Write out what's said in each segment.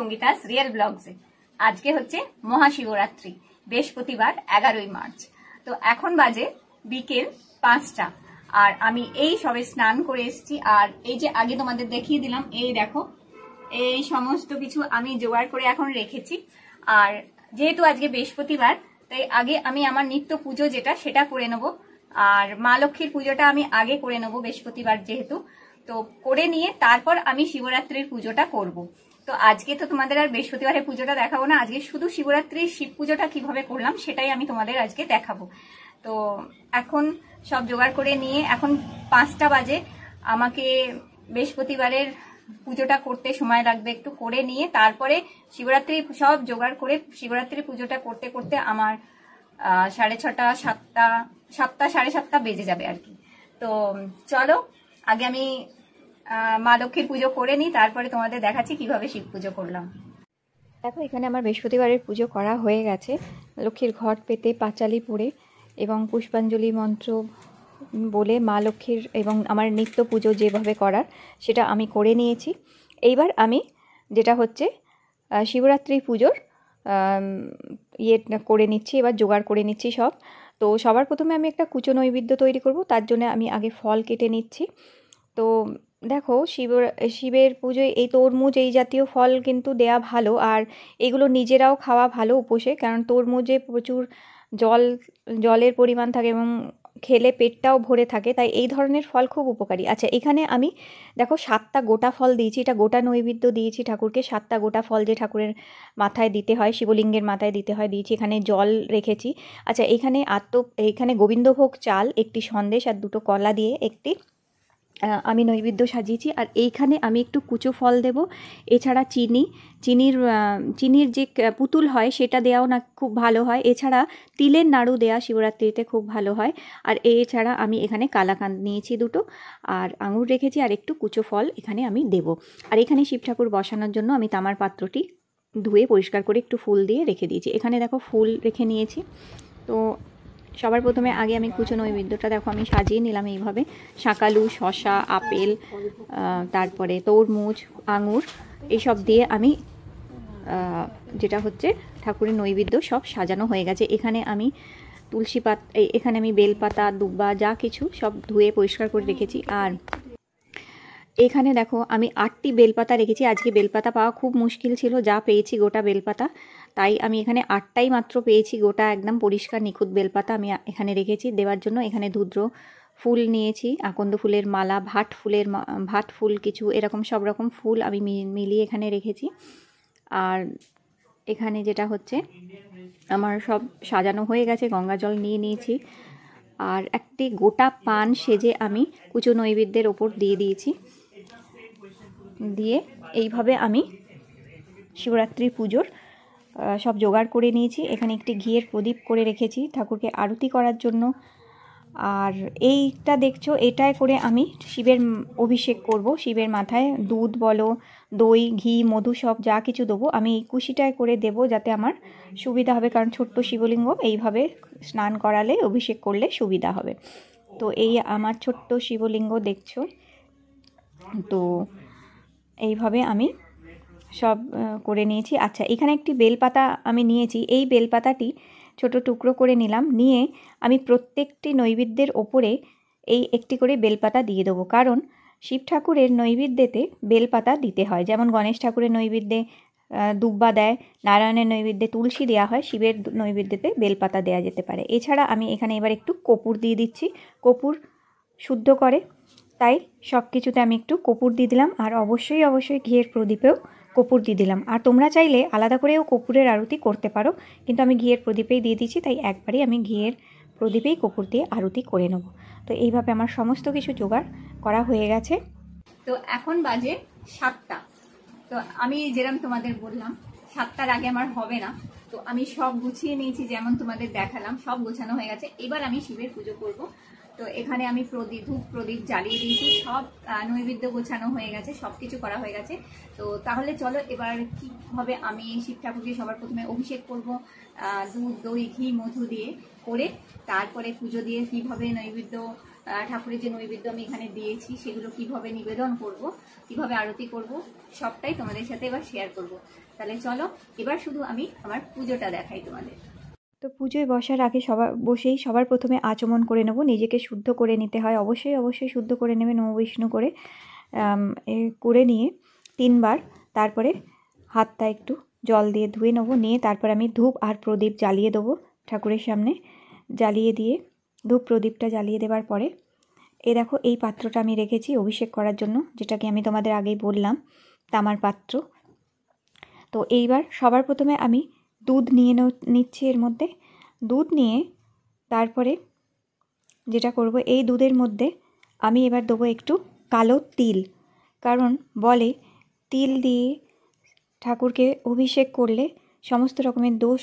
সঙ্গীতাস real ব্লগসে আজকে হচ্ছে মহাশিবরাত্রি বৃহস্পতিবার এগারোই মার্চ তো এখন বাজে বিকেল পাঁচটা আর আমি এই সবে স্নান করে এসছি আর এই যে আগে তোমাদের দেখিয়ে দিলাম এই দেখো এই সমস্ত কিছু আমি জোগাড় করে এখন রেখেছি আর যেহেতু আজকে বৃহস্পতিবার তাই আগে আমি আমার নিত্য পুজো যেটা সেটা করে নেব আর মা লক্ষ্মীর পুজোটা আমি আগে করে নেব বৃহস্পতিবার যেহেতু তো করে নিয়ে তারপর আমি শিবরাত্রির পুজোটা করব। তো আজকে তো তোমাদের আর বৃহস্পতিবারের পুজোটা দেখাবো না আজকে শুধু শিবরাত্রির শিব পুজোটা কিভাবে করলাম সেটাই আমি তোমাদের আজকে দেখাবো তো এখন সব জোগাড় করে নিয়ে এখন পাঁচটা বাজে আমাকে বৃহস্পতিবারের পুজোটা করতে সময় লাগবে একটু করে নিয়ে তারপরে শিবরাত্রি সব জোগাড় করে শিবরাত্রি পুজোটা করতে করতে আমার সাড়ে ছটা সাতটা সাতটা সাড়ে সাতটা বেজে যাবে আর কি তো চলো আগে আমি মা লক্ষ্মীর পুজো করে নিই তারপরে তোমাদের দেখাচ্ছি কিভাবে শিব পুজো করলাম দেখো এখানে আমার বৃহস্পতিবারের পুজো করা হয়ে গেছে লক্ষ্মীর ঘট পেতে পাঁচালি পরে এবং পুষ্পাঞ্জলি মন্ত্র বলে মা লক্ষ্মীর এবং আমার নিত্য পুজো যেভাবে করার সেটা আমি করে নিয়েছি এইবার আমি যেটা হচ্ছে শিবরাত্রি পুজোর ইয়ে করে নিচ্ছি এবার জোগাড় করে নিচ্ছি সব তো সবার প্রথমে আমি একটা কুচো নৈবেদ্য তৈরি করব তার জন্য আমি আগে ফল কেটে নিচ্ছি তো দেখো শিব শিবের পুজোয় এই তরমুজ এই জাতীয় ফল কিন্তু দেয়া ভালো আর এগুলো নিজেরাও খাওয়া ভালো উপোসে কারণ তরমুজে প্রচুর জল জলের পরিমাণ থাকে এবং খেলে পেটটাও ভরে থাকে তাই এই ধরনের ফল খুব উপকারী আচ্ছা এখানে আমি দেখো সাতটা গোটা ফল দিয়েছি এটা গোটা নৈবেদ্য দিয়েছি ঠাকুরকে সাতটা গোটা ফল যে ঠাকুরের মাথায় দিতে হয় শিবলিঙ্গের মাথায় দিতে হয় দিয়েছি এখানে জল রেখেছি আচ্ছা এখানে আত্ম এখানে গোবিন্দভোগ চাল একটি সন্দেশ আর দুটো কলা দিয়ে একটি আমি নৈবেদ্য সাজিয়েছি আর এইখানে আমি একটু কুচো ফল দেব এছাড়া চিনি চিনির চিনির যে পুতুল হয় সেটা দেওয়াও না খুব ভালো হয় এছাড়া তিলের নাড়ু দেয়া শিবরাত্রিতে খুব ভালো হয় আর এছাড়া আমি এখানে কালাকান্দ নিয়েছি দুটো আর আঙুর রেখেছি আর একটু কুচো ফল এখানে আমি দেব আর এখানে শিব ঠাকুর বসানোর জন্য আমি তামার পাত্রটি ধুয়ে পরিষ্কার করে একটু ফুল দিয়ে রেখে দিয়েছি এখানে দেখো ফুল রেখে নিয়েছি তো সবার প্রথমে আগে আমি কুচনো ওই বিদ্যুৎটা দেখো আমি সাজিয়ে নিলাম এইভাবে শাকালু শশা আপেল তারপরে তরমুজ আঙুর এইসব দিয়ে আমি যেটা হচ্ছে ঠাকুরের নৈবেদ্য সব সাজানো হয়ে গেছে এখানে আমি তুলসী পাত এখানে আমি বেলপাতা দুব্বা যা কিছু সব ধুয়ে পরিষ্কার করে রেখেছি আর এখানে দেখো আমি আটটি বেলপাতা রেখেছি আজকে বেলপাতা পাওয়া খুব মুশকিল ছিল যা পেয়েছি গোটা বেলপাতা তাই আমি এখানে আটটাই মাত্র পেয়েছি গোটা একদম পরিষ্কার নিখুঁত বেলপাতা আমি এখানে রেখেছি দেওয়ার জন্য এখানে ধুদ্র ফুল নিয়েছি আকন্দ ফুলের মালা ভাট ফুলের ভাট ফুল কিছু এরকম সব রকম ফুল আমি মিলিয়ে এখানে রেখেছি আর এখানে যেটা হচ্ছে আমার সব সাজানো হয়ে গেছে গঙ্গা জল নিয়ে নিয়েছি আর একটি গোটা পান সেজে আমি কুচু নৈবেদ্যের ওপর দিয়ে দিয়েছি দিয়ে এইভাবে আমি শিবরাত্রি পুজোর সব জোগাড় করে নিয়েছি এখানে একটি ঘিয়ের প্রদীপ করে রেখেছি ঠাকুরকে আরতি করার জন্য আর এইটা দেখছো এটাই করে আমি শিবের অভিষেক করব শিবের মাথায় দুধ বলো দই ঘি মধু সব যা কিছু দেবো আমি এই কুশিটায় করে দেব যাতে আমার সুবিধা হবে কারণ ছোট্ট শিবলিঙ্গ এইভাবে স্নান করালে অভিষেক করলে সুবিধা হবে তো এই আমার ছোট্ট শিবলিঙ্গ দেখছো তো এইভাবে আমি সব করে নিয়েছি আচ্ছা এখানে একটি বেলপাতা আমি নিয়েছি এই বেলপাতাটি ছোট টুকরো করে নিলাম নিয়ে আমি প্রত্যেকটি নৈবেদ্যের ওপরে এই একটি করে বেলপাতা দিয়ে দেবো কারণ শিব ঠাকুরের নৈবেদ্যেতে বেলপাতা দিতে হয় যেমন গণেশ ঠাকুরের নৈবেদ্যে দুব্বা দেয় নারায়ণের নৈবেদ্যে তুলসী দেওয়া হয় শিবের নৈবেদ্যেতে বেলপাতা দেওয়া যেতে পারে এছাড়া আমি এখানে এবার একটু কপুর দিয়ে দিচ্ছি কপুর শুদ্ধ করে তাই সব কিছুতে আমি একটু কপুর দিয়ে দিলাম আর অবশ্যই অবশ্যই ঘিয়ের প্রদীপেও কপুর দিয়ে দিলাম আর তোমরা চাইলে আলাদা করেও কপুরের আরতি করতে পারো কিন্তু আমি ঘিয়ের প্রদীপেই দিয়ে দিচ্ছি তাই একবারই আমি ঘিয়ের প্রদীপেই কপুর দিয়ে আরতি করে নেব তো এইভাবে আমার সমস্ত কিছু জোগাড় করা হয়ে গেছে তো এখন বাজে সাতটা তো আমি যেরকম তোমাদের বললাম সাতটার আগে আমার হবে না তো আমি সব গুছিয়ে নিয়েছি যেমন তোমাদের দেখালাম সব গোছানো হয়ে গেছে এবার আমি শিবের পুজো করব তো এখানে আমি প্রদীপ ধূপ প্রদীপ জ্বালিয়ে দিয়েছি সব নৈবেদ্য গোছানো হয়ে গেছে সব কিছু করা হয়ে গেছে তো তাহলে চলো এবার কীভাবে আমি শিব ঠাকুরকে সবার প্রথমে অভিষেক করব দুধ দই ঘি মধু দিয়ে করে তারপরে পুজো দিয়ে কীভাবে নৈবেদ্য ঠাকুরের যে নৈবেদ্য আমি এখানে দিয়েছি সেগুলো কিভাবে নিবেদন করব কিভাবে আরতি করব সবটাই তোমাদের সাথে এবার শেয়ার করব তাহলে চলো এবার শুধু আমি আমার পুজোটা দেখাই তোমাদের তো পুজোয় বসার আগে সবার বসেই সবার প্রথমে আচমন করে নেব নিজেকে শুদ্ধ করে নিতে হয় অবশ্যই অবশ্যই শুদ্ধ করে নেবে নব বিষ্ণু করে করে নিয়ে তিনবার তারপরে হাতটা একটু জল দিয়ে ধুয়ে নেবো নিয়ে তারপর আমি ধূপ আর প্রদীপ জ্বালিয়ে দেবো ঠাকুরের সামনে জ্বালিয়ে দিয়ে ধূপ প্রদীপটা জ্বালিয়ে দেওয়ার পরে এ দেখো এই পাত্রটা আমি রেখেছি অভিষেক করার জন্য যেটাকে আমি তোমাদের আগেই বললাম তামার পাত্র তো এইবার সবার প্রথমে আমি দুধ নিয়ে নিচ্ছি এর মধ্যে দুধ নিয়ে তারপরে যেটা করব এই দুধের মধ্যে আমি এবার দেবো একটু কালো তিল কারণ বলে তিল দিয়ে ঠাকুরকে অভিষেক করলে সমস্ত রকমের দোষ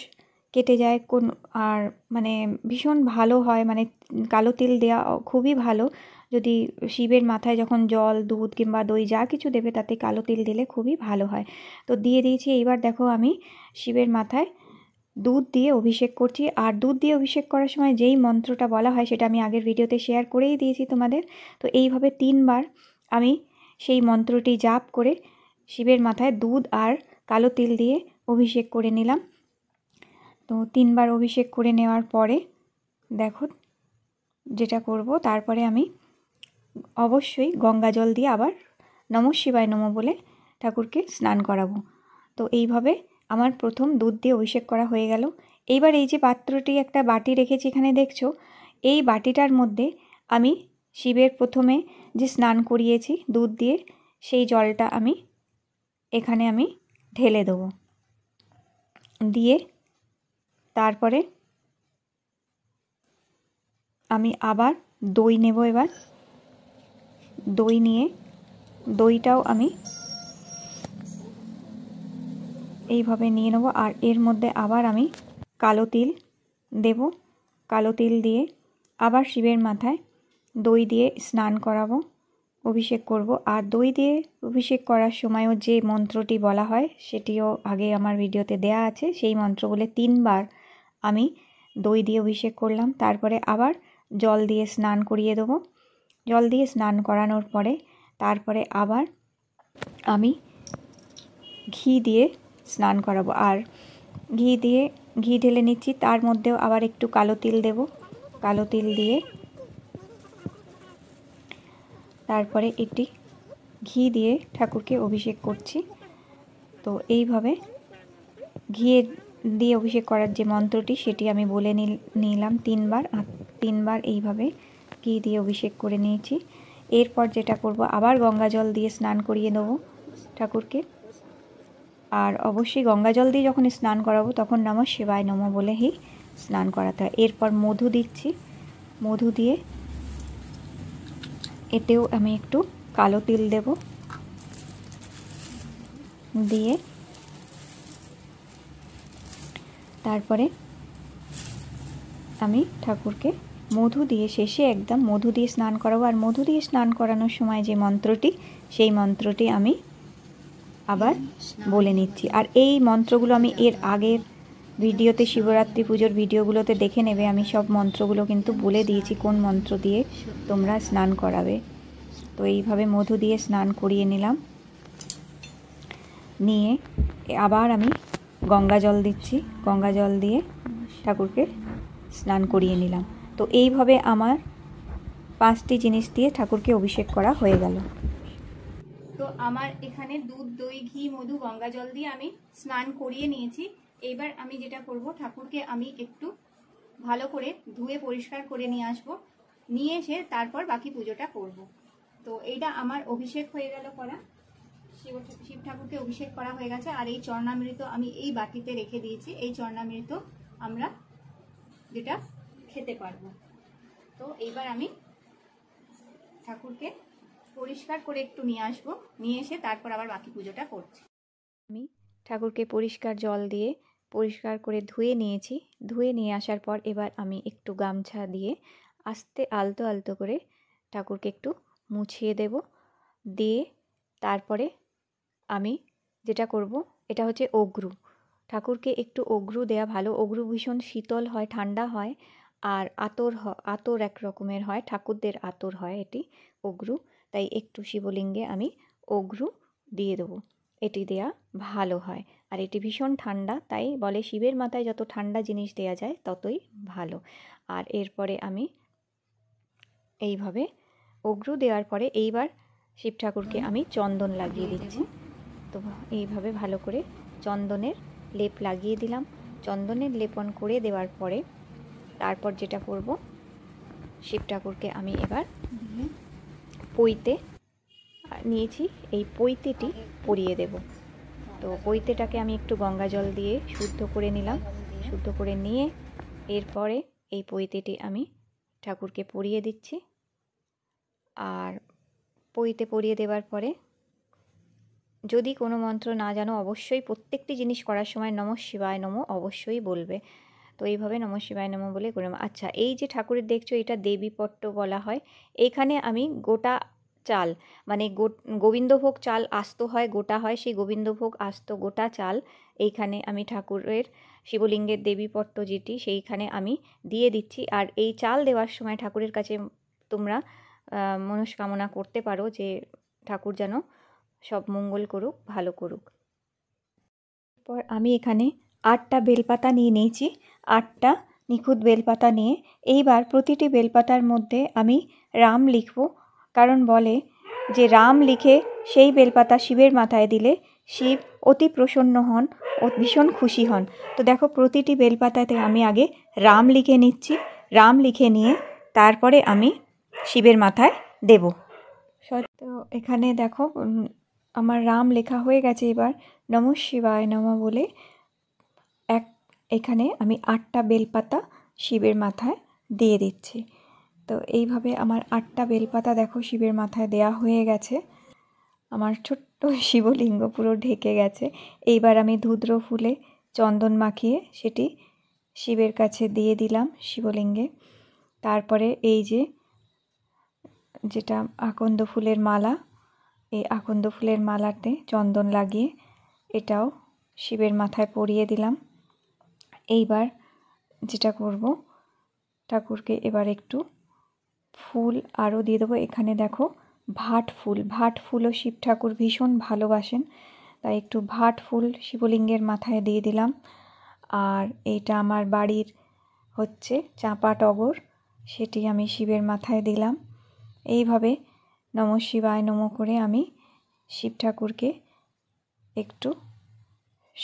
কেটে যায় কোন আর মানে ভীষণ ভালো হয় মানে কালো তিল দেওয়া খুবই ভালো যদি শিবের মাথায় যখন জল দুধ কিংবা দই যা কিছু দেবে তাতে কালো তেল দিলে খুবই ভালো হয় তো দিয়ে দিয়েছি এইবার দেখো আমি শিবের মাথায় দুধ দিয়ে অভিষেক করছি আর দুধ দিয়ে অভিষেক করার সময় যেই মন্ত্রটা বলা হয় সেটা আমি আগের ভিডিওতে শেয়ার করেই দিয়েছি তোমাদের তো এইভাবে তিনবার আমি সেই মন্ত্রটি জাপ করে শিবের মাথায় দুধ আর কালো তিল দিয়ে অভিষেক করে নিলাম তো তিনবার অভিষেক করে নেওয়ার পরে দেখো যেটা করব তারপরে আমি অবশ্যই গঙ্গা জল দিয়ে আবার নম শিবায় নম বলে ঠাকুরকে স্নান করাবো তো এইভাবে আমার প্রথম দুধ দিয়ে অভিষেক করা হয়ে গেল এইবার এই যে পাত্রটি একটা বাটি রেখেছি এখানে দেখছো এই বাটিটার মধ্যে আমি শিবের প্রথমে যে স্নান করিয়েছি দুধ দিয়ে সেই জলটা আমি এখানে আমি ঢেলে দেব দিয়ে তারপরে আমি আবার দই নেব এবার দই নিয়ে দইটাও আমি এইভাবে নিয়ে নেবো আর এর মধ্যে আবার আমি কালো তিল দেব কালো তিল দিয়ে আবার শিবের মাথায় দই দিয়ে স্নান করাবো অভিষেক করব আর দই দিয়ে অভিষেক করার সময়ও যে মন্ত্রটি বলা হয় সেটিও আগে আমার ভিডিওতে দেয়া আছে সেই মন্ত্র বলে তিনবার আমি দই দিয়ে অভিষেক করলাম তারপরে আবার জল দিয়ে স্নান করিয়ে দেবো জল দিয়ে স্নান করানোর পরে তারপরে আবার আমি ঘি দিয়ে স্নান করাবো আর ঘি দিয়ে ঘি ঢেলে নিচ্ছি তার মধ্যেও আবার একটু কালো তিল দেব কালো তিল দিয়ে তারপরে একটি ঘি দিয়ে ঠাকুরকে অভিষেক করছি তো এইভাবে ঘিয়ে দিয়ে অভিষেক করার যে মন্ত্রটি সেটি আমি বলে নিলাম তিনবার তিনবার এইভাবে ঘি দিয়ে অভিষেক করে নিয়েছি এরপর যেটা করব আবার গঙ্গা জল দিয়ে স্নান করিয়ে নেবো ঠাকুরকে আর অবশ্যই গঙ্গা জল দিয়ে যখন স্নান করাবো তখন নম শিবায় নম বলেই স্নান করাতে হয় এরপর মধু দিচ্ছি মধু দিয়ে এতেও আমি একটু কালো তিল দেব দিয়ে তারপরে আমি ঠাকুরকে মধু দিয়ে শেষে একদম মধু দিয়ে স্নান করাবো আর মধু দিয়ে স্নান করানোর সময় যে মন্ত্রটি সেই মন্ত্রটি আমি আবার বলে নিচ্ছি আর এই মন্ত্রগুলো আমি এর আগের ভিডিওতে শিবরাত্রি পুজোর ভিডিওগুলোতে দেখে নেবে আমি সব মন্ত্রগুলো কিন্তু বলে দিয়েছি কোন মন্ত্র দিয়ে তোমরা স্নান করাবে তো এইভাবে মধু দিয়ে স্নান করিয়ে নিলাম নিয়ে আবার আমি গঙ্গা জল দিচ্ছি গঙ্গা জল দিয়ে ঠাকুরকে স্নান করিয়ে নিলাম তো এইভাবে আমার পাঁচটি জিনিস দিয়ে ঠাকুরকে অভিষেক করা হয়ে গেল তো আমার এখানে দুধ দই ঘি মধু গঙ্গা জল দিয়ে আমি স্নান করিয়ে নিয়েছি এবার আমি যেটা করব ঠাকুরকে আমি একটু ভালো করে ধুয়ে পরিষ্কার করে নিয়ে আসব নিয়ে এসে তারপর বাকি পুজোটা করব তো এইটা আমার অভিষেক হয়ে গেল করা শিব শিব ঠাকুরকে অভিষেক করা হয়ে গেছে আর এই চর্ণামৃত আমি এই বাটিতে রেখে দিয়েছি এই চর্ণামৃত আমরা যেটা খেতে পারবো তো এইবার আমি ঠাকুরকে পরিষ্কার করে একটু নিয়ে আসবো নিয়ে এসে তারপর আবার বাকি পুজোটা করছি আমি ঠাকুরকে পরিষ্কার জল দিয়ে পরিষ্কার করে ধুয়ে নিয়েছি ধুয়ে নিয়ে আসার পর এবার আমি একটু গামছা দিয়ে আস্তে আলতো আলতো করে ঠাকুরকে একটু মুছিয়ে দেব দিয়ে তারপরে আমি যেটা করব এটা হচ্ছে অগ্রু ঠাকুরকে একটু অগ্রু দেয়া ভালো অগ্রু ভীষণ শীতল হয় ঠান্ডা হয় আর আতর আতর এক রকমের হয় ঠাকুরদের আতর হয় এটি অগ্রু তাই একটু শিবলিঙ্গে আমি অগ্রু দিয়ে দেবো এটি দেয়া ভালো হয় আর এটি ভীষণ ঠান্ডা তাই বলে শিবের মাথায় যত ঠান্ডা জিনিস দেয়া যায় ততই ভালো আর এরপরে আমি এইভাবে অগ্রু দেওয়ার পরে এইবার শিব ঠাকুরকে আমি চন্দন লাগিয়ে দিচ্ছি তো এইভাবে ভালো করে চন্দনের লেপ লাগিয়ে দিলাম চন্দনের লেপন করে দেওয়ার পরে তারপর যেটা করব শিব ঠাকুরকে আমি এবার পইতে নিয়েছি এই পইতেটি পরিয়ে দেব তো পইতেটাকে আমি একটু গঙ্গা জল দিয়ে শুদ্ধ করে নিলাম শুদ্ধ করে নিয়ে এরপরে এই পইতেটি আমি ঠাকুরকে পরিয়ে দিচ্ছি আর পইতে পরিয়ে দেওয়ার পরে যদি কোনো মন্ত্র না জানো অবশ্যই প্রত্যেকটি জিনিস করার সময় নম শিবায় নম অবশ্যই বলবে তো এইভাবে নম শিবায় নম বলে করে আচ্ছা এই যে ঠাকুরের দেখছো এটা দেবীপট্ট বলা হয় এইখানে আমি গোটা চাল মানে গোবিন্দভোগ চাল আস্ত হয় গোটা হয় সেই গোবিন্দভোগ আস্ত গোটা চাল এইখানে আমি ঠাকুরের শিবলিঙ্গের দেবীপট্ট যেটি সেইখানে আমি দিয়ে দিচ্ছি আর এই চাল দেওয়ার সময় ঠাকুরের কাছে তোমরা মনস্কামনা করতে পারো যে ঠাকুর যেন সব মঙ্গল করুক ভালো করুক পর আমি এখানে আটটা বেলপাতা নিয়ে নিয়েছি আটটা নিখুঁত বেলপাতা নিয়ে এইবার প্রতিটি বেলপাতার মধ্যে আমি রাম লিখব কারণ বলে যে রাম লিখে সেই বেলপাতা শিবের মাথায় দিলে শিব অতি প্রসন্ন হন ও ভীষণ খুশি হন তো দেখো প্রতিটি বেলপাতাতে আমি আগে রাম লিখে নিচ্ছি রাম লিখে নিয়ে তারপরে আমি শিবের মাথায় দেব সত্য এখানে দেখো আমার রাম লেখা হয়ে গেছে এবার নম শিবায় নমা বলে এখানে আমি আটটা বেলপাতা শিবের মাথায় দিয়ে দিচ্ছি তো এইভাবে আমার আটটা বেলপাতা দেখো শিবের মাথায় দেয়া হয়ে গেছে আমার ছোট্ট শিবলিঙ্গ পুরো ঢেকে গেছে এইবার আমি ধুদ্র ফুলে চন্দন মাখিয়ে সেটি শিবের কাছে দিয়ে দিলাম শিবলিঙ্গে তারপরে এই যে যেটা আকন্দ ফুলের মালা এই আকন্দ ফুলের মালাতে চন্দন লাগিয়ে এটাও শিবের মাথায় পরিয়ে দিলাম এইবার যেটা করব ঠাকুরকে এবার একটু ফুল আরও দিয়ে দেবো এখানে দেখো ভাট ফুল ভাট ফুলও শিব ঠাকুর ভীষণ ভালোবাসেন তাই একটু ভাট ফুল শিবলিঙ্গের মাথায় দিয়ে দিলাম আর এইটা আমার বাড়ির হচ্ছে চাঁপা টগর সেটি আমি শিবের মাথায় দিলাম এইভাবে নম শিবায় নম করে আমি শিব ঠাকুরকে একটু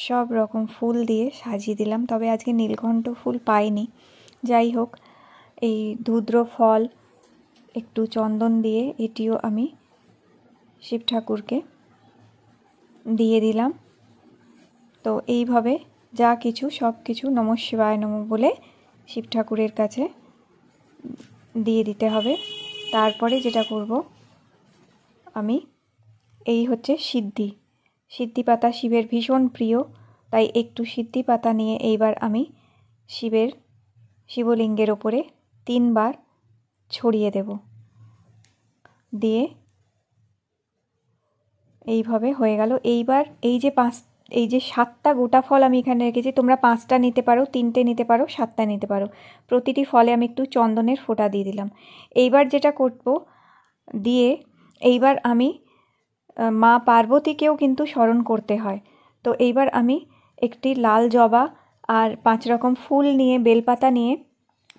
সব রকম ফুল দিয়ে সাজিয়ে দিলাম তবে আজকে নীলকণ্ঠ ফুল পাইনি যাই হোক এই ধুদ্র ফল একটু চন্দন দিয়ে এটিও আমি শিব ঠাকুরকে দিয়ে দিলাম তো এইভাবে যা কিছু সব কিছু নম শিবায় নম বলে শিব ঠাকুরের কাছে দিয়ে দিতে হবে তারপরে যেটা করব আমি এই হচ্ছে সিদ্ধি সিদ্ধি পাতা শিবের ভীষণ প্রিয় তাই একটু সিদ্ধি পাতা নিয়ে এইবার আমি শিবের শিবলিঙ্গের ওপরে তিনবার ছড়িয়ে দেব দিয়ে এইভাবে হয়ে গেল এইবার এই যে পাঁচ এই যে সাতটা গোটা ফল আমি এখানে রেখেছি তোমরা পাঁচটা নিতে পারো তিনটে নিতে পারো সাতটা নিতে পারো প্রতিটি ফলে আমি একটু চন্দনের ফোঁটা দিয়ে দিলাম এইবার যেটা করব দিয়ে এইবার আমি মা পার্বতীকেও কিন্তু স্মরণ করতে হয় তো এইবার আমি একটি লাল জবা আর পাঁচ রকম ফুল নিয়ে বেলপাতা নিয়ে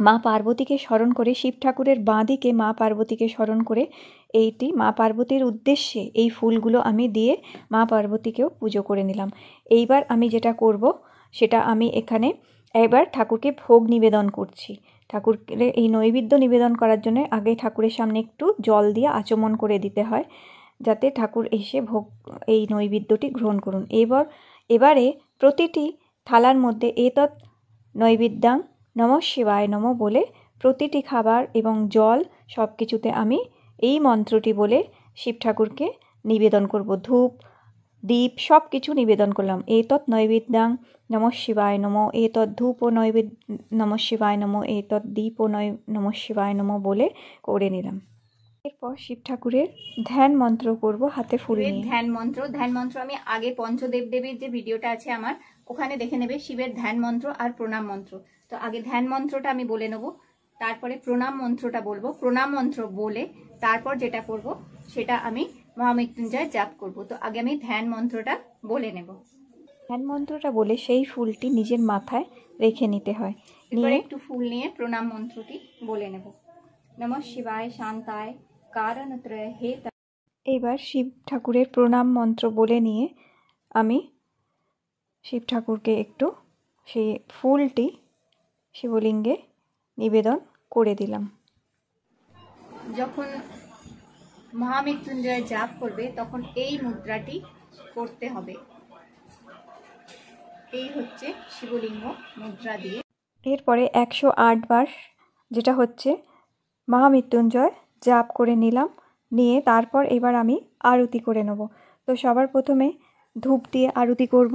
মা পার্বতীকে স্মরণ করে শিব ঠাকুরের বাঁদিকে মা পার্বতীকে স্মরণ করে এইটি মা পার্বতীর উদ্দেশ্যে এই ফুলগুলো আমি দিয়ে মা পার্বতীকেও পুজো করে নিলাম এইবার আমি যেটা করব সেটা আমি এখানে এবার ঠাকুরকে ভোগ নিবেদন করছি ঠাকুরকে এই নৈবেদ্য নিবেদন করার জন্য আগে ঠাকুরের সামনে একটু জল দিয়ে আচমন করে দিতে হয় যাতে ঠাকুর এসে ভোগ এই নৈবেদ্যটি গ্রহণ করুন এবার এবারে প্রতিটি থালার মধ্যে এতৎ নৈবেদ্যাং নম শিবায় নম বলে প্রতিটি খাবার এবং জল সব কিছুতে আমি এই মন্ত্রটি বলে শিব ঠাকুরকে নিবেদন করব ধূপ দীপ সব কিছু নিবেদন করলাম এতৎ নৈবেদ্যাং নম শিবায় নম এতৎ ধূপ ও নৈবেদ্য নম শিবায় নম এতৎ দীপ ও নয় নম শিবায় নম বলে করে নিলাম এরপর শিব ঠাকুরের ধ্যান মন্ত্র করব হাতে ফুল ধ্যান মন্ত্র ধ্যান মন্ত্র আমি আগে পঞ্চদেব দেবীর যে ভিডিওটা আছে আমার ওখানে দেখে নেবে শিবের ধ্যান মন্ত্র আর প্রণাম মন্ত্র তো আগে ধ্যান মন্ত্রটা আমি বলে নেব তারপরে প্রণাম মন্ত্রটা বলবো প্রণাম মন্ত্র বলে তারপর যেটা করব সেটা আমি মহামৃত্যুঞ্জয় জাপ করব তো আগে আমি ধ্যান মন্ত্রটা বলে নেব ধ্যান মন্ত্রটা বলে সেই ফুলটি নিজের মাথায় রেখে নিতে হয় একটু ফুল নিয়ে প্রণাম মন্ত্রটি বলে নেব নম শিবায় শান্তায় কারণত্রয় হে এবার শিব ঠাকুরের প্রণাম মন্ত্র বলে নিয়ে আমি শিব ঠাকুরকে একটু সেই ফুলটি শিবলিঙ্গে নিবেদন করে দিলাম যখন মহামৃত্যুঞ্জয় জাপ করবে তখন এই মুদ্রাটি করতে হবে এই হচ্ছে শিবলিঙ্গ মুদ্রা দিয়ে এরপরে একশো বার যেটা হচ্ছে মহামৃত্যুঞ্জয় জাপ করে নিলাম নিয়ে তারপর এবার আমি আরতি করে নেব তো সবার প্রথমে ধূপ দিয়ে আরতি করব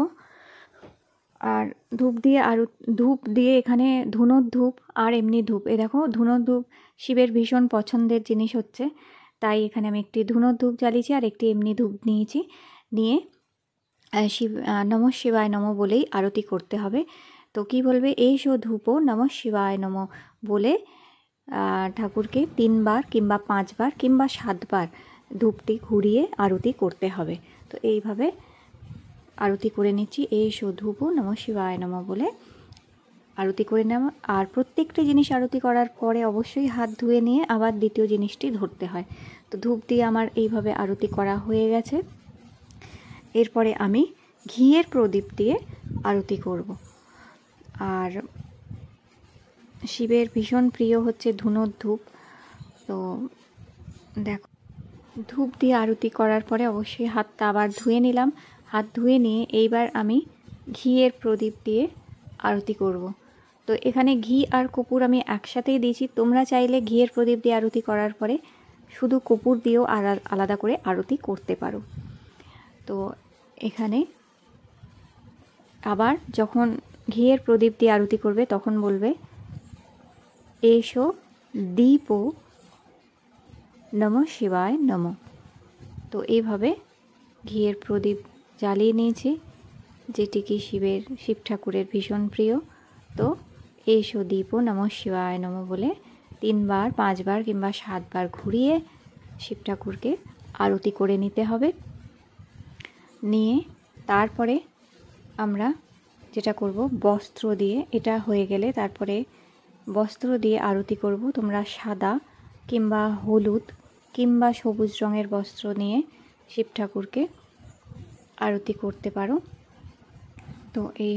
আর ধূপ দিয়ে আর ধূপ দিয়ে এখানে ধুনোর ধূপ আর এমনি ধূপ এ দেখো ধুনোর ধূপ শিবের ভীষণ পছন্দের জিনিস হচ্ছে তাই এখানে আমি একটি ধুনোর ধূপ জ্বালিয়েছি আর একটি এমনি ধূপ নিয়েছি নিয়ে শিব নম শিবায় নম বলেই আরতি করতে হবে তো কি বলবে এই শো ধূপও নম শিবায় নম বলে ঠাকুরকে তিনবার কিংবা পাঁচবার কিংবা সাতবার ধূপটি ঘুরিয়ে আরতি করতে হবে তো এইভাবে আরতি করে নিচ্ছি এই ধূপু নম শিবায় নম বলে আরতি করে নেব আর প্রত্যেকটি জিনিস আরতি করার পরে অবশ্যই হাত ধুয়ে নিয়ে আবার দ্বিতীয় জিনিসটি ধরতে হয় তো ধূপ দিয়ে আমার এইভাবে আরতি করা হয়ে গেছে এরপরে আমি ঘিয়ের প্রদীপ দিয়ে আরতি করব আর শিবের ভীষণ প্রিয় হচ্ছে ধুনোর ধূপ তো দেখো ধূপ দিয়ে আরতি করার পরে অবশ্যই হাতটা আবার ধুয়ে নিলাম হাত ধুয়ে নিয়ে এইবার আমি ঘিয়ের প্রদীপ দিয়ে আরতি করব। তো এখানে ঘি আর কুকুর আমি একসাথেই দিয়েছি তোমরা চাইলে ঘিয়ের প্রদীপ দিয়ে আরতি করার পরে শুধু কুকুর দিয়েও আলাদা করে আরতি করতে পারো তো এখানে আবার যখন ঘিয়ের প্রদীপ দিয়ে আরতি করবে তখন বলবে এষ দীপ নম শিবায় নম তো এইভাবে ঘিয়ের প্রদীপ জ্বালিয়ে নিয়েছি যেটি কি শিবের শিব ঠাকুরের ভীষণ প্রিয় তো এসো দীপ নম শিবায় নম বলে তিনবার পাঁচবার কিংবা সাতবার ঘুরিয়ে শিব ঠাকুরকে আরতি করে নিতে হবে নিয়ে তারপরে আমরা যেটা করব বস্ত্র দিয়ে এটা হয়ে গেলে তারপরে বস্ত্র দিয়ে আরতি করব তোমরা সাদা কিংবা হলুদ কিংবা সবুজ রঙের বস্ত্র নিয়ে শিব ঠাকুরকে আরতি করতে পারো তো এই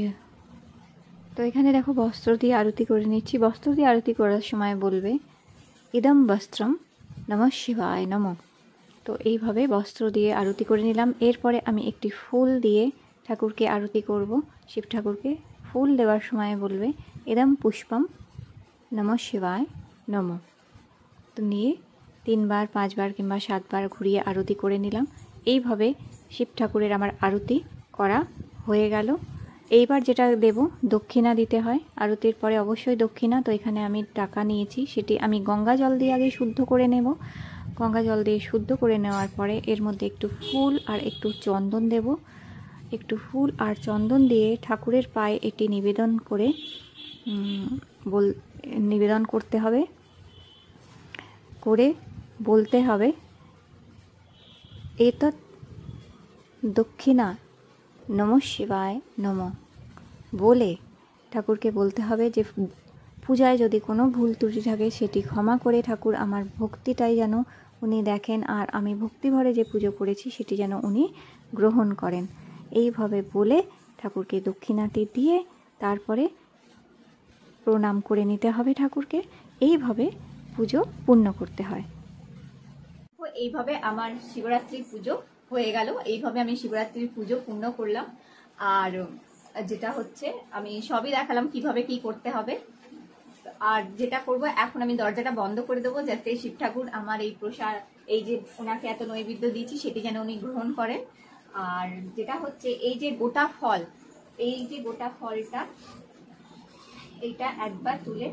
তো এখানে দেখো বস্ত্র দিয়ে আরতি করে নিচ্ছি বস্ত্র দিয়ে আরতি করার সময় বলবে ইদম বস্ত্রম নম শিবায় নম তো এইভাবে বস্ত্র দিয়ে আরতি করে নিলাম এরপরে আমি একটি ফুল দিয়ে ঠাকুরকে আরতি করব শিব ঠাকুরকে ফুল দেওয়ার সময় বলবে এদম পুষ্পম নম শিবায় নম তো নিয়ে তিনবার পাঁচবার কিংবা সাতবার ঘুরিয়ে আরতি করে নিলাম এইভাবে শিব ঠাকুরের আমার আরতি করা হয়ে গেল এইবার যেটা দেব দক্ষিণা দিতে হয় আরতির পরে অবশ্যই দক্ষিণা তো এখানে আমি টাকা নিয়েছি সেটি আমি গঙ্গা জল দিয়ে আগে শুদ্ধ করে নেব গঙ্গা জল দিয়ে শুদ্ধ করে নেওয়ার পরে এর মধ্যে একটু ফুল আর একটু চন্দন দেব একটু ফুল আর চন্দন দিয়ে ঠাকুরের পায়ে এটি নিবেদন করে বল নিবেদন করতে হবে করে বলতে হবে এত দক্ষিণা নম শিবায় নম বলে ঠাকুরকে বলতে হবে যে পূজায় যদি কোনো ভুল ত্রুটি থাকে সেটি ক্ষমা করে ঠাকুর আমার ভক্তিটাই যেন উনি দেখেন আর আমি ভক্তিভরে যে পুজো করেছি সেটি যেন উনি গ্রহণ করেন এইভাবে বলে ঠাকুরকে দক্ষিণাটি দিয়ে তারপরে প্রণাম করে নিতে হবে ঠাকুরকে এইভাবে পুজো পূর্ণ করতে হয় এইভাবে আমার শিবরাত্রির পুজো হয়ে গেল এইভাবে আমি শিবরাত্রির পুজো পূর্ণ করলাম আর যেটা হচ্ছে আমি সবই দেখালাম কিভাবে কি করতে হবে আর যেটা করব এখন আমি দরজাটা বন্ধ করে দেবো যাতে শিব ঠাকুর আমার এই প্রসার এই যে ওনাকে এত নৈবেদ্য দিয়েছি সেটি যেন উনি গ্রহণ করেন আর যেটা হচ্ছে এই যে গোটা ফল এই যে গোটা ফলটা এটা একবার তুলে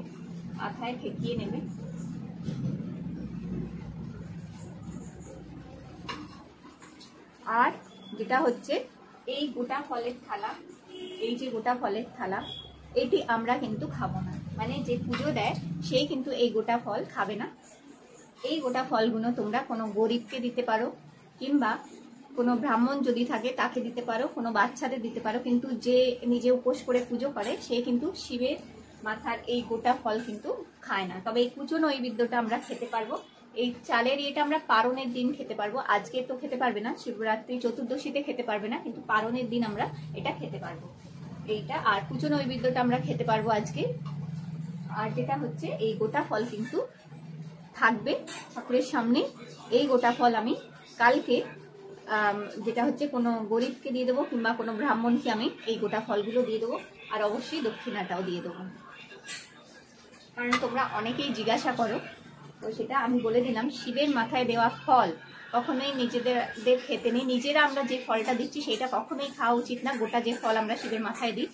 মাথায় ঠেকিয়ে নেবে আর যেটা হচ্ছে এই গোটা ফলের থালা এই যে গোটা ফলের থালা এটি আমরা কিন্তু খাবো না মানে যে পুজো দেয় সে কিন্তু এই গোটা ফল খাবে না এই গোটা ফলগুলো তোমরা কোনো গরিবকে দিতে পারো কিংবা কোনো ব্রাহ্মণ যদি থাকে তাকে দিতে পারো কোনো বাচ্চাদের দিতে পারো কিন্তু যে নিজে উপোস করে পুজো করে সে কিন্তু শিবের মাথার এই গোটা ফল কিন্তু খায় না তবে এই কুচো নৈবেদ্যটা আমরা খেতে পারবো এই চালের এটা আমরা পারণের দিন খেতে পারবো আজকে তো খেতে পারবে না শিবরাত্রি চতুর্দশীতে খেতে পারবে না কিন্তু পারণের দিন আমরা এটা খেতে পারবো এইটা আর কুচো নৈবেদ্যটা আমরা খেতে পারবো আজকে আর যেটা হচ্ছে এই গোটা ফল কিন্তু থাকবে ঠাকুরের সামনে এই গোটা ফল আমি কালকে যেটা হচ্ছে কোনো গরিবকে দিয়ে দেবো কিংবা কোনো ব্রাহ্মণকে আমি এই গোটা ফলগুলো দিয়ে দেবো আর অবশ্যই দক্ষিণাটাও দিয়ে দেবো কারণ তোমরা অনেকেই জিজ্ঞাসা করো তো সেটা আমি বলে দিলাম শিবের মাথায় দেওয়া ফল কখনোই নিজেদের খেতে নেই নিজেরা আমরা যে ফলটা দিচ্ছি সেটা কখনোই খাওয়া উচিত না গোটা যে ফল আমরা শিবের মাথায় দিই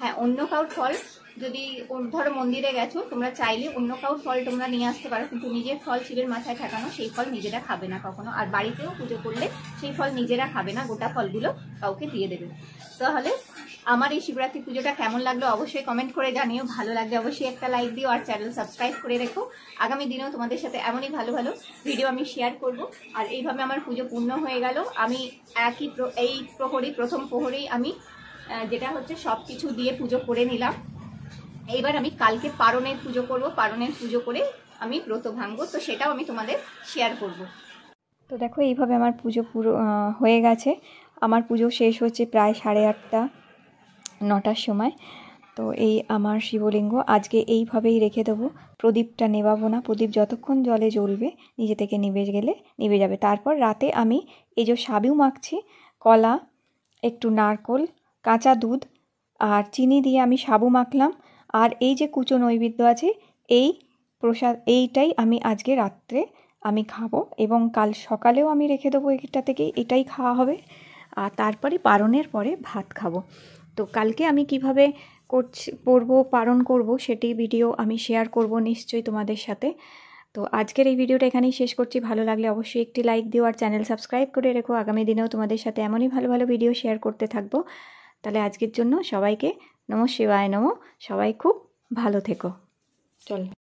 হ্যাঁ অন্য কারোর ফল যদি ধরো মন্দিরে গেছো তোমরা চাইলে অন্য কাউ ফল তোমরা নিয়ে আসতে পারো কিন্তু নিজের ফল শিবের মাথায় ঠেকানো সেই ফল নিজেরা খাবে না কখনো আর বাড়িতেও পুজো করলে সেই ফল নিজেরা খাবে না গোটা ফলগুলো কাউকে দিয়ে দেবে তাহলে আমার এই শিবরাত্রি পুজোটা কেমন লাগলো অবশ্যই কমেন্ট করে জানিও ভালো লাগলে অবশ্যই একটা লাইক দিও আর চ্যানেল সাবস্ক্রাইব করে রেখো আগামী দিনেও তোমাদের সাথে এমনই ভালো ভালো ভিডিও আমি শেয়ার করব আর এইভাবে আমার পুজো পূর্ণ হয়ে গেল আমি একই এই প্রহরী প্রথম প্রহরেই আমি যেটা হচ্ছে সব কিছু দিয়ে পুজো করে নিলাম এইবার আমি কালকে পারণের পুজো করব পারণের পুজো করে আমি ব্রত ভাঙবো তো সেটাও আমি তোমাদের শেয়ার করব তো দেখো এইভাবে আমার পুজো পুরো হয়ে গেছে আমার পুজো শেষ হচ্ছে প্রায় সাড়ে আটটা নটার সময় তো এই আমার শিবলিঙ্গ আজকে এইভাবেই রেখে দেবো প্রদীপটা নেবাবো না প্রদীপ যতক্ষণ জলে জ্বলবে নিজে থেকে নিবে গেলে নিভে যাবে তারপর রাতে আমি এই যে সাবিউ মাখছি কলা একটু নারকোল কাঁচা দুধ আর চিনি দিয়ে আমি সাবু মাখলাম আর এই যে কুচো নৈবেদ্য আছে এই প্রসাদ এইটাই আমি আজকে রাত্রে আমি খাবো এবং কাল সকালেও আমি রেখে দেবো এটা থেকে এটাই খাওয়া হবে আর তারপরে পারণের পরে ভাত খাবো তো কালকে আমি কিভাবে করছি পড়বো পারণ করব সেটি ভিডিও আমি শেয়ার করব নিশ্চয়ই তোমাদের সাথে তো আজকের এই ভিডিওটা এখানেই শেষ করছি ভালো লাগলে অবশ্যই একটি লাইক দিও আর চ্যানেল সাবস্ক্রাইব করে রেখো আগামী দিনেও তোমাদের সাথে এমনই ভালো ভালো ভিডিও শেয়ার করতে থাকবো তাহলে আজকের জন্য সবাইকে নম শিবায় নম সবাই খুব ভালো থেকো চল